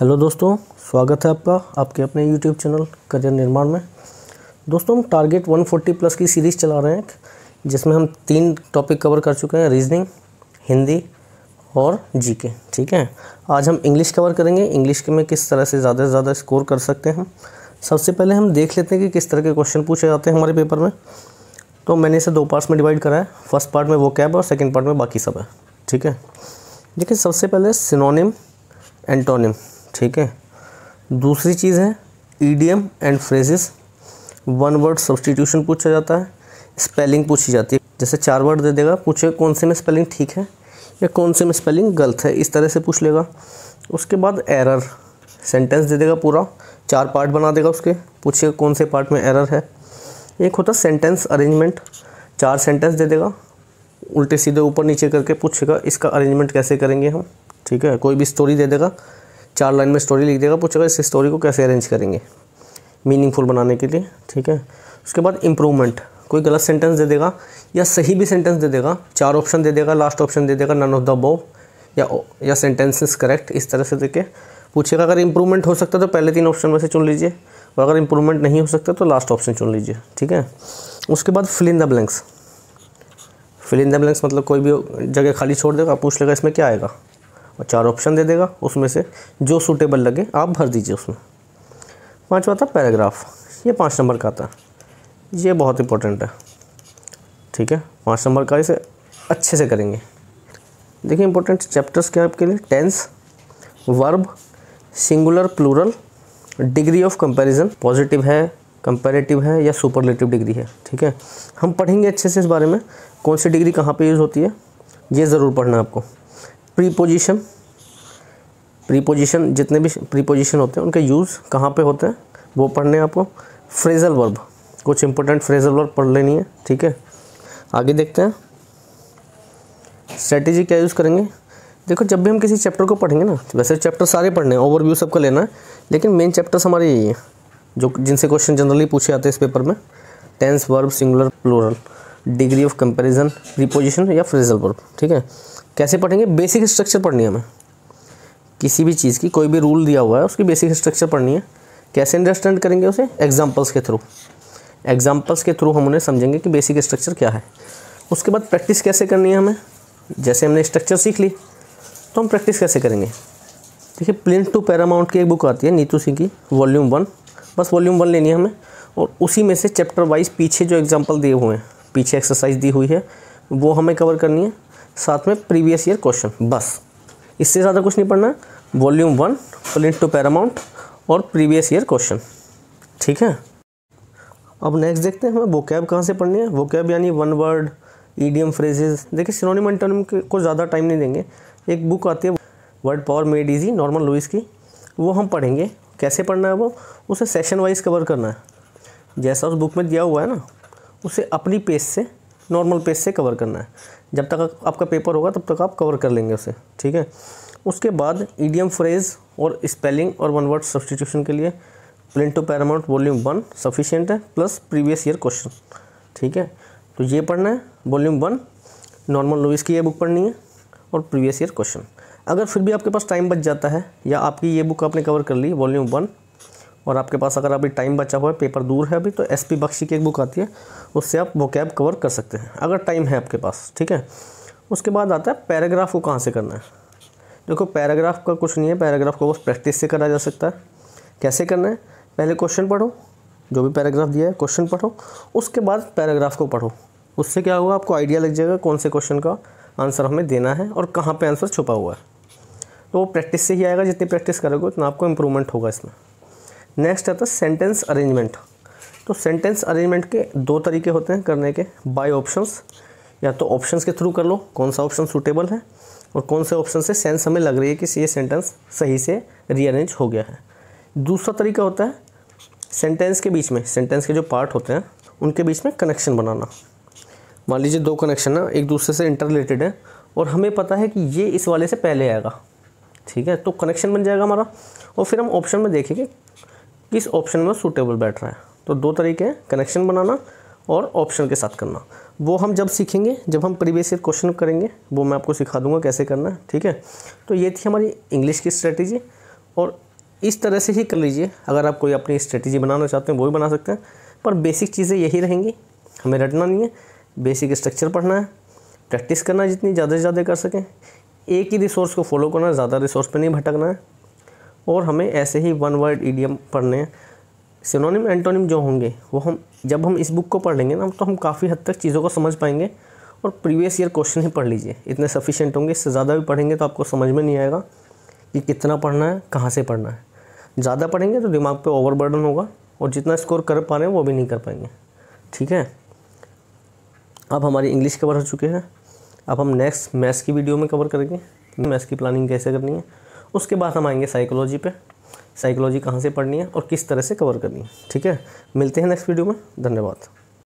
hello दोस्तों स्वागत है आपका आपके अपने यूट्यूब चैनल करियर निर्माण में दोस्तों हम टारगेट 140 प्लस की सीरीज़ चला रहे हैं जिसमें हम तीन टॉपिक कवर कर चुके हैं रीजनिंग हिंदी और जीके ठीक है आज हम इंग्लिश कवर करेंगे इंग्लिश के में किस तरह से ज़्यादा से ज़्यादा स्कोर कर सकते हैं हम सबसे पहले हम देख लेते हैं कि किस तरह के क्वेश्चन पूछे जाते हैं हमारे पेपर में तो मैंने इसे दो पार्ट्स में डिवाइड करा है फर्स्ट पार्ट में वो कैब और सेकेंड पार्ट में बाकी सब है ठीक है देखिए सबसे पहले सिनोनिम एंटोनिम ठीक है दूसरी चीज़ है idiom and phrases one word substitution पूछा जाता है स्पेलिंग पूछी जाती है जैसे चार वर्ड दे देगा पूछे कौन से में स्पेलिंग ठीक है या कौन से में स्पेलिंग गलत है इस तरह से पूछ लेगा उसके बाद एरर सेंटेंस दे देगा पूरा चार पार्ट बना देगा उसके पूछेगा कौन से पार्ट में एरर है एक होता सेंटेंस अरेंजमेंट चार सेंटेंस दे देगा उल्टे सीधे ऊपर नीचे करके पूछेगा इसका अरेंजमेंट कैसे करेंगे हम ठीक है कोई भी स्टोरी दे देगा चार लाइन में स्टोरी लिख देगा पूछेगा इस स्टोरी को कैसे अरेंज करेंगे मीनिंगफुल बनाने के लिए ठीक है उसके बाद इम्प्रूवमेंट कोई गलत सेंटेंस दे देगा या सही भी सेंटेंस दे देगा चार ऑप्शन दे देगा लास्ट ऑप्शन दे देगा नन ऑफ द बो या या सेंटेंसेस करेक्ट इस तरह से देखे पूछेगा अगर इम्प्रूवमेंट हो सकता है तो पहले तीन ऑप्शन में से चुन लीजिए और अगर इम्प्रूवमेंट नहीं हो सकता तो लास्ट ऑप्शन चुन लीजिए ठीक है उसके बाद fill in the blanks fill in the blanks मतलब कोई भी जगह खाली छोड़ देगा पूछ लेगा इसमें क्या आएगा और चार ऑप्शन दे देगा उसमें से जो सूटेबल लगे आप भर दीजिए उसमें पाँचवा था पैराग्राफ ये पाँच नंबर का था ये बहुत इंपॉर्टेंट है ठीक है पाँच नंबर का इसे अच्छे से करेंगे देखिए इंपॉर्टेंट चैप्टर्स क्या आपके लिए tense verb singular plural degree of comparison positive है कंपैरेटिव है या सुपरलेटिव डिग्री है ठीक है हम पढ़ेंगे अच्छे से इस बारे में कौन सी डिग्री कहाँ पे यूज़ होती है ये ज़रूर पढ़ना है आपको प्रीपोजिशन प्रीपोजिशन जितने भी प्रीपोजिशन होते हैं उनके यूज़ कहाँ पे होते हैं वो पढ़ने हैं आपको फ्रेजल वर्ब कुछ इंपॉर्टेंट फ्रेजल वर्ब पढ़ लेनी है ठीक है आगे देखते हैं स्ट्रेटेजी क्या यूज़ करेंगे देखो जब भी हम किसी चैप्टर को पढ़ेंगे ना वैसे चैप्टर तो सारे पढ़ने हैं ओवरव्यू सबका लेना है लेकिन मेन चैप्टर्स हमारे यही है जो जिनसे क्वेश्चन जनरली पूछे जाते हैं इस पेपर में tense verb singular plural degree of comparison preposition या फ्रेजल वर्ब ठीक है कैसे पढ़ेंगे बेसिक स्ट्रक्चर पढ़नी है हमें किसी भी चीज़ की कोई भी रूल दिया हुआ है उसकी बेसिक स्ट्रक्चर पढ़नी है कैसे अंडरस्टैंड करेंगे उसे एग्जाम्पल्स के थ्रू एग्जाम्पल्स के थ्रू हम उन्हें समझेंगे कि बेसिक स्ट्रक्चर क्या है उसके बाद प्रैक्टिस कैसे करनी है हमें जैसे हमने स्ट्रक्चर सीख ली तो हम प्रैक्टिस कैसे करेंगे देखिए प्लिंट टू पैरामाउंट की एक बुक आती है नीतू सिंह की वॉल्यूम वन बस वॉल्यूम वन लेनी है हमें और उसी में से चैप्टर वाइज पीछे जो एग्जाम्पल दिए हुए हैं पीछे एक्सरसाइज दी हुई है वो हमें कवर करनी है साथ में प्रीवियस ईयर क्वेश्चन बस इससे ज़्यादा कुछ नहीं पढ़ना है volume one plinth to paramount और प्रीवियस ईयर क्वेश्चन ठीक है अब नेक्स्ट देखते हैं हमें वो कैब कहाँ से पढ़नी है वो कैब यानी वन वर्ड ईडियम फ्रेजेस देखिए सिनोनिम एंटोनिम को ज़्यादा टाइम नहीं देंगे एक बुक आती है word power made easy Norman Lewis की वो हम पढ़ेंगे कैसे पढ़ना है वो उसे सेशन वाइज कवर करना है जैसा उस बुक में दिया हुआ है ना उसे अपनी पेज से नॉर्मल पेज से कवर करना है जब तक आपका पेपर होगा तब तक आप कवर कर लेंगे उसे ठीक है उसके बाद ईडीएम फ्रेज और स्पेलिंग और वन वर्ड सब्सटीट्यूशन के लिए plinth to paramount volume one sufficient है प्लस प्रीवियस ईयर क्वेश्चन ठीक है तो ये पढ़ना है वॉल्यूम वन नॉर्मल नोविस की ये बुक पढ़नी है और प्रीवियस ईयर क्वेश्चन अगर फिर भी आपके पास टाइम बच जाता है या आपकी ये बुक आपने कवर कर ली वॉल्यूम वन और आपके पास अगर अभी टाइम बचा हुआ है पेपर दूर है अभी तो एस पी बख्शी की एक बुक आती है उससे आप वो कैब कवर कर सकते हैं अगर टाइम है आपके पास ठीक है उसके बाद आता है पैराग्राफ को कहाँ से करना है देखो पैराग्राफ का कुछ नहीं है पैराग्राफ को बस प्रैक्टिस से करा जा सकता है कैसे करना है पहले क्वेश्चन पढ़ो जो भी पैराग्राफ दिया है क्वेश्चन पढ़ो उसके बाद पैराग्राफ को पढ़ो उससे क्या होगा आपको आइडिया लग जाएगा कौन से क्वेश्चन का आंसर हमें देना है और कहाँ पे आंसर छुपा हुआ है तो वो प्रैक्टिस से ही आएगा जितनी प्रैक्टिस करोगे उतना आपको इम्प्रूवमेंट होगा इसमें नेक्स्ट आता है सेंटेंस अरेंजमेंट तो सेंटेंस अरेंजमेंट के दो तरीके होते हैं करने के बाय ऑप्शंस या तो ऑप्शंस के थ्रू कर लो कौन सा ऑप्शन सूटेबल है और कौन से ऑप्शन से सेंस हमें लग रही है कि ये सेंटेंस सही से रीअरेंज हो गया है दूसरा तरीका होता है सेंटेंस के बीच में सेंटेंस के जो पार्ट होते हैं उनके बीच में कनेक्शन बनाना मान लीजिए दो कनेक्शन ना एक दूसरे से इंटर रिलेटेड है और हमें पता है कि ये इस वाले से पहले आएगा ठीक है तो कनेक्शन बन जाएगा हमारा और फिर हम ऑप्शन में देखेंगे किस ऑप्शन में सूटेबल बैठ रहा है तो दो तरीके हैं कनेक्शन बनाना और ऑप्शन के साथ करना वो हम जब सीखेंगे जब हम प्रीवियस ईयर क्वेश्चन करेंगे वो मैं आपको सिखा दूंगा कैसे करना है ठीक है तो ये थी हमारी इंग्लिश की स्ट्रेटेजी और इस तरह से ही कर लीजिए अगर आप कोई अपनी स्ट्रेटेजी बनाना चाहते हैं वो भी बना सकते हैं पर बेसिक चीज़ें यही रहेंगी हमें रटना नहीं है बेसिक स्ट्रक्चर पढ़ना है प्रैक्टिस करना जितनी ज़्यादा से ज़्यादा कर सकें एक ही रिसोर्स को फॉलो करना ज़्यादा रिसोर्स पर नहीं भटकना है और हमें ऐसे ही वन वर्ड ईडियम पढ़ने हैं सिनोनिम एंटोनिम जो होंगे वो हम जब हम इस बुक को पढ़ लेंगे ना तो हम काफ़ी हद तक चीज़ों को समझ पाएंगे और प्रीवियस ईयर क्वेश्चन ही पढ़ लीजिए इतने सफिशेंट होंगे इससे ज़्यादा भी पढ़ेंगे तो आपको समझ में नहीं आएगा कि कितना पढ़ना है कहाँ से पढ़ना है ज़्यादा पढ़ेंगे तो दिमाग पर ओवरबर्डन होगा और जितना स्कोर कर पा रहे हैं वो भी नहीं कर पाएंगे ठीक है अब हमारी इंग्लिश कवर हो चुके हैं अब हम नेक्स्ट मैथ्स की वीडियो में कवर करेंगे मैथ्स की प्लानिंग कैसे करनी है उसके बाद हम आएंगे साइकोलॉजी पे साइकोलॉजी कहाँ से पढ़नी है और किस तरह से कवर करनी है ठीक है मिलते हैं नेक्स्ट वीडियो में धन्यवाद